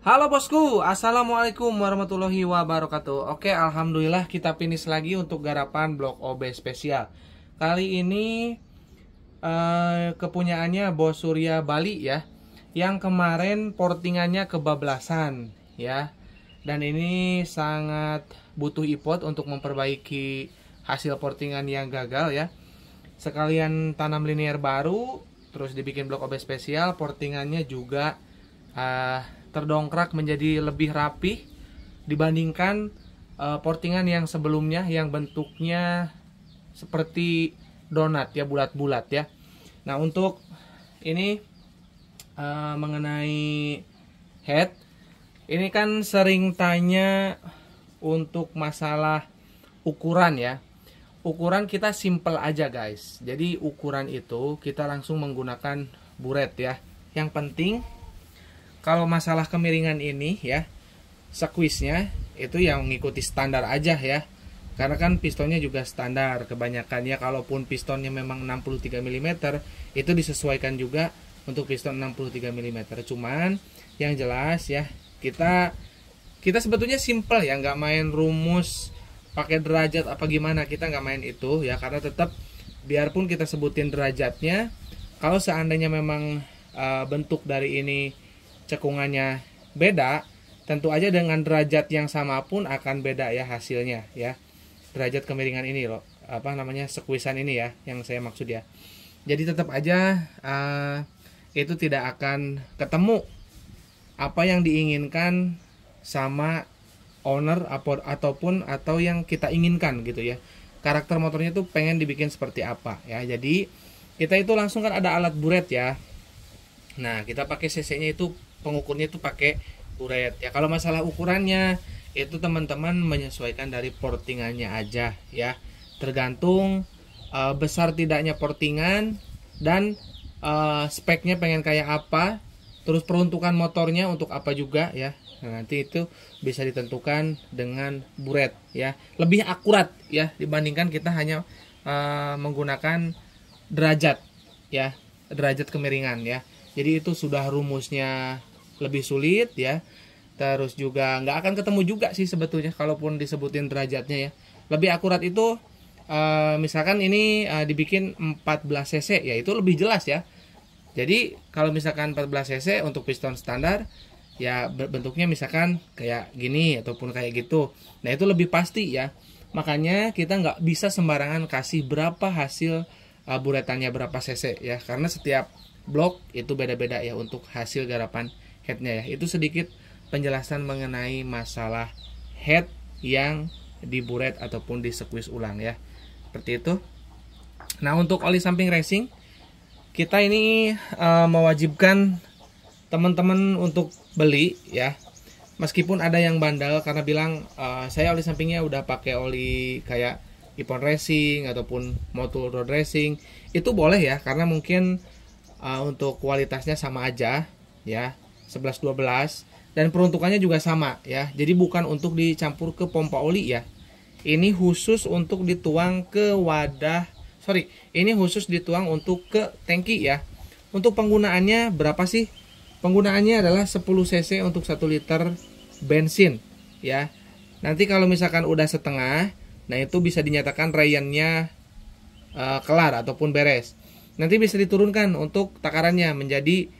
Halo bosku, assalamualaikum warahmatullahi wabarakatuh. Oke, alhamdulillah kita finish lagi untuk garapan blok OB spesial. Kali ini eh, kepunyaannya Bos Surya Bali ya, yang kemarin portingannya kebablasan ya. Dan ini sangat butuh ipot untuk memperbaiki hasil portingan yang gagal ya. Sekalian tanam linear baru, terus dibikin blok OB spesial, portingannya juga. Eh, terdongkrak menjadi lebih rapi dibandingkan uh, portingan yang sebelumnya yang bentuknya seperti donat ya bulat-bulat ya. Nah untuk ini uh, mengenai head ini kan sering tanya untuk masalah ukuran ya. Ukuran kita simple aja guys. Jadi ukuran itu kita langsung menggunakan buret ya. Yang penting kalau masalah kemiringan ini ya sekuisnya itu yang mengikuti standar aja ya karena kan pistonnya juga standar kebanyakan ya kalaupun pistonnya memang 63 mm itu disesuaikan juga untuk piston 63 mm cuman yang jelas ya kita kita sebetulnya simple ya nggak main rumus pakai derajat apa gimana kita nggak main itu ya karena tetap biarpun kita sebutin derajatnya kalau seandainya memang uh, bentuk dari ini cekungannya beda, tentu aja dengan derajat yang sama pun akan beda ya hasilnya ya. Derajat kemiringan ini loh, apa namanya sekuisan ini ya yang saya maksud ya. Jadi tetap aja uh, itu tidak akan ketemu apa yang diinginkan sama owner ataupun atau yang kita inginkan gitu ya. Karakter motornya tuh pengen dibikin seperti apa ya. Jadi kita itu langsung kan ada alat buret ya. Nah, kita pakai CC-nya itu pengukurnya itu pakai uret ya kalau masalah ukurannya itu teman-teman menyesuaikan dari portingannya aja ya tergantung e, besar tidaknya portingan dan e, speknya pengen kayak apa terus peruntukan motornya untuk apa juga ya nah, nanti itu bisa ditentukan dengan buret ya lebih akurat ya dibandingkan kita hanya e, menggunakan derajat ya derajat kemiringan ya jadi itu sudah rumusnya lebih sulit ya terus juga nggak akan ketemu juga sih sebetulnya kalaupun disebutin derajatnya ya lebih akurat itu eh, misalkan ini uh, dibikin 14 cc ya itu lebih jelas ya jadi kalau misalkan 14 cc untuk piston standar ya bentuknya misalkan kayak gini ataupun kayak gitu nah itu lebih pasti ya makanya kita nggak bisa sembarangan kasih berapa hasil uh, buretannya berapa cc ya karena setiap blok itu beda-beda ya untuk hasil garapan headnya ya itu sedikit penjelasan mengenai masalah head yang diburet ataupun di squeeze ulang ya seperti itu nah untuk oli samping racing kita ini e, mewajibkan teman-teman untuk beli ya meskipun ada yang bandel karena bilang e, saya oli sampingnya udah pakai oli kayak Ipon Racing ataupun Motul Road Racing itu boleh ya karena mungkin uh, untuk kualitasnya sama aja ya 11 12 dan peruntukannya juga sama ya. Jadi bukan untuk dicampur ke pompa oli ya. Ini khusus untuk dituang ke wadah sorry, ini khusus dituang untuk ke tangki ya. Untuk penggunaannya berapa sih? Penggunaannya adalah 10 cc untuk 1 liter bensin ya. Nanti kalau misalkan udah setengah, nah itu bisa dinyatakan rayannya uh, eh, kelar ataupun beres. Nanti bisa diturunkan untuk takarannya menjadi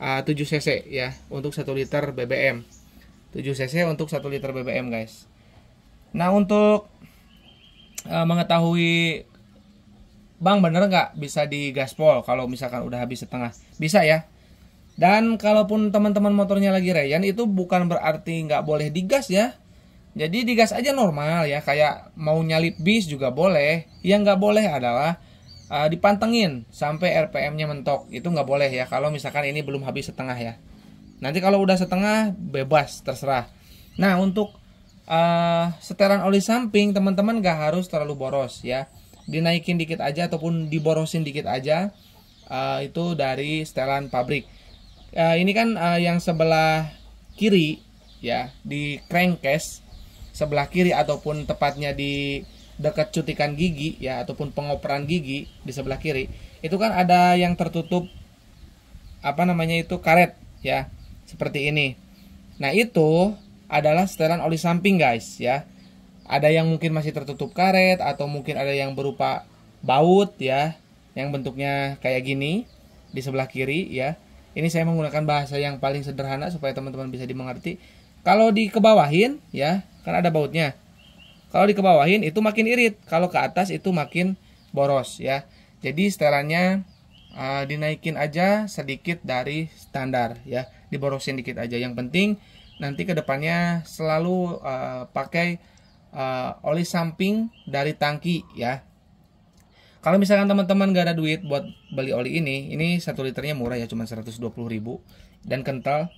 7 ah, cc ya untuk 1 liter BBM 7 cc untuk 1 liter BBM guys nah untuk uh, mengetahui Bang bener nggak bisa di gaspol kalau misalkan udah habis setengah bisa ya dan kalaupun teman-teman motornya lagi rayan itu bukan berarti nggak boleh digas ya jadi digas aja normal ya kayak mau nyalip bis juga boleh yang nggak boleh adalah uh, dipantengin sampai RPM-nya mentok. Itu nggak boleh ya kalau misalkan ini belum habis setengah ya. Nanti kalau udah setengah bebas terserah. Nah, untuk uh, eh, setelan oli samping teman-teman nggak harus terlalu boros ya. Dinaikin dikit aja ataupun diborosin dikit aja. Uh, itu dari setelan pabrik. Uh, ini kan uh, yang sebelah kiri ya di crankcase sebelah kiri ataupun tepatnya di dekat cutikan gigi ya ataupun pengoperan gigi di sebelah kiri itu kan ada yang tertutup apa namanya itu karet ya seperti ini nah itu adalah setelan oli samping guys ya ada yang mungkin masih tertutup karet atau mungkin ada yang berupa baut ya yang bentuknya kayak gini di sebelah kiri ya ini saya menggunakan bahasa yang paling sederhana supaya teman-teman bisa dimengerti kalau dikebawahin ya kan ada bautnya kalau dikebawahin itu makin irit, kalau ke atas itu makin boros ya. Jadi setelannya uh, dinaikin aja sedikit dari standar ya, diborosin dikit aja. Yang penting nanti kedepannya selalu uh, pakai uh, oli samping dari tangki ya. Kalau misalkan teman-teman gak ada duit buat beli oli ini, ini satu liternya murah ya, cuma 120 ribu dan kental.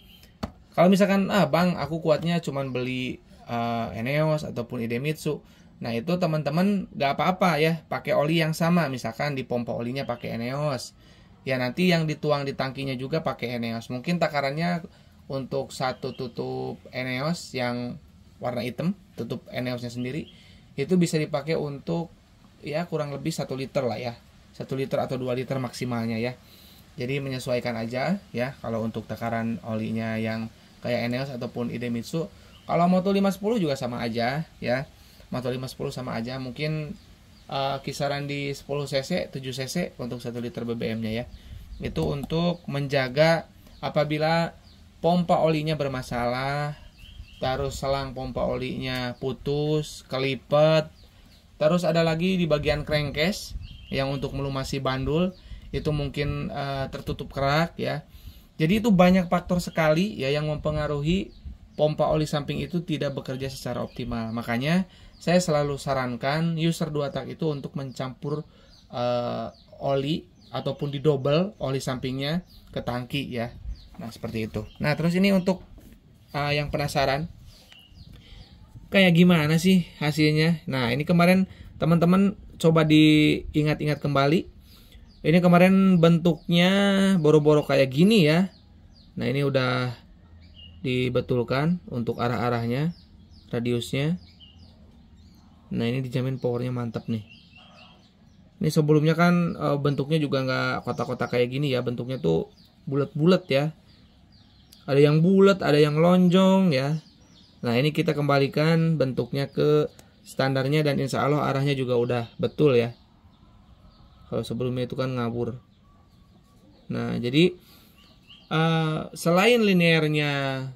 Kalau misalkan ah bang aku kuatnya cuma beli uh, Eneos ataupun Idemitsu. Nah itu teman-teman gak apa-apa ya pakai oli yang sama misalkan di pompa olinya pakai Eneos. Ya nanti yang dituang di tangkinya juga pakai Eneos. Mungkin takarannya untuk satu tutup Eneos yang warna hitam, tutup Eneosnya sendiri itu bisa dipakai untuk ya kurang lebih satu liter lah ya. satu liter atau dua liter maksimalnya ya. Jadi menyesuaikan aja ya kalau untuk takaran olinya yang kayak Eneos ataupun Idemitsu kalau Moto 510 juga sama aja ya. Moto 510 sama aja mungkin uh, kisaran di 10 cc, 7 cc untuk 1 liter BBM-nya ya. Itu untuk menjaga apabila pompa olinya bermasalah, terus selang pompa olinya putus, kelipet. Terus ada lagi di bagian crankcase yang untuk melumasi bandul itu mungkin uh, tertutup kerak ya. Jadi itu banyak faktor sekali ya yang mempengaruhi pompa oli samping itu tidak bekerja secara optimal. Makanya saya selalu sarankan user dua tak itu untuk mencampur uh, oli ataupun didobel oli sampingnya ke tangki ya. Nah, seperti itu. Nah, terus ini untuk uh, yang penasaran kayak gimana sih hasilnya? Nah, ini kemarin teman-teman coba diingat-ingat kembali. Ini kemarin bentuknya boro-boro kayak gini ya. Nah, ini udah dibetulkan untuk arah-arahnya, radiusnya. Nah ini dijamin powernya mantap nih. Ini sebelumnya kan e, bentuknya juga nggak kotak-kotak kayak gini ya, bentuknya tuh bulat-bulat ya. Ada yang bulat, ada yang lonjong ya. Nah ini kita kembalikan bentuknya ke standarnya dan insya Allah arahnya juga udah betul ya. Kalau sebelumnya itu kan ngabur. Nah jadi Eh, selain linearnya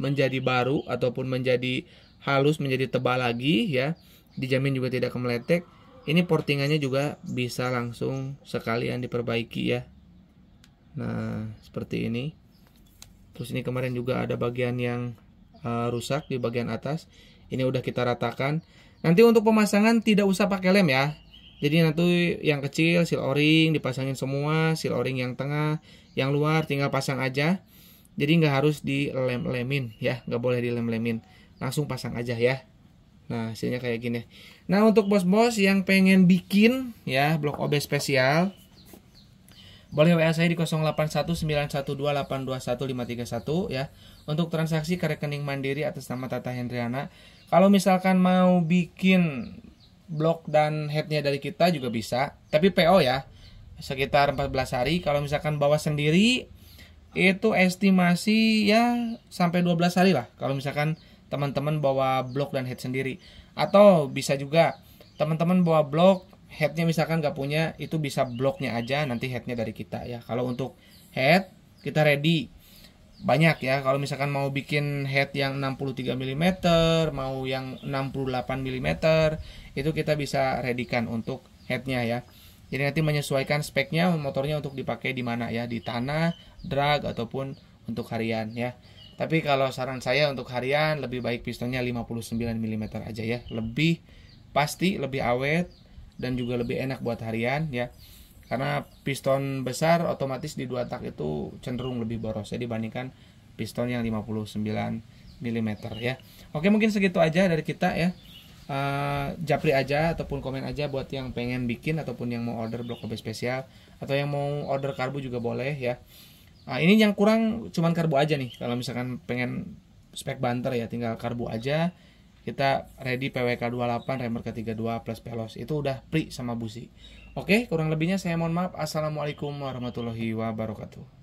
menjadi baru ataupun menjadi halus menjadi tebal lagi ya dijamin juga tidak kemeletek ini portingannya juga bisa langsung sekalian diperbaiki ya nah seperti ini terus ini kemarin juga ada bagian yang uh, rusak di bagian atas ini udah kita ratakan nanti untuk pemasangan tidak usah pakai lem ya jadi nanti yang kecil seal o-ring dipasangin semua, seal o-ring yang tengah, yang luar tinggal pasang aja. Jadi nggak harus dilem-lemin ya, nggak boleh dilem-lemin. Langsung pasang aja ya. Nah hasilnya kayak gini. Nah untuk bos-bos yang pengen bikin ya blok OB spesial, boleh WA saya di 081912821531 ya untuk transaksi ke rekening Mandiri atas nama Tata Hendriana. Kalau misalkan mau bikin blok dan headnya dari kita juga bisa tapi PO ya sekitar 14 hari kalau misalkan bawa sendiri itu estimasi ya sampai 12 hari lah kalau misalkan teman-teman bawa blok dan head sendiri atau bisa juga teman-teman bawa blok headnya misalkan nggak punya itu bisa bloknya aja nanti headnya dari kita ya kalau untuk head kita ready banyak ya kalau misalkan mau bikin head yang 63 mm mau yang 68 mm itu kita bisa redikan untuk headnya ya jadi nanti menyesuaikan speknya motornya untuk dipakai di mana ya di tanah drag ataupun untuk harian ya tapi kalau saran saya untuk harian lebih baik pistonnya 59 mm aja ya lebih pasti lebih awet dan juga lebih enak buat harian ya karena piston besar otomatis di dua tak itu cenderung lebih boros ya dibandingkan piston yang 59 mm ya oke mungkin segitu aja dari kita ya uh, japri aja ataupun komen aja buat yang pengen bikin ataupun yang mau order blok lebih spesial atau yang mau order karbu juga boleh ya uh, ini yang kurang cuman karbu aja nih kalau misalkan pengen spek banter ya tinggal karbu aja kita ready PWK 28 remer ke 32 plus pelos itu udah pri sama busi Oke, kurang lebihnya saya mohon maaf. Assalamualaikum warahmatullahi wabarakatuh.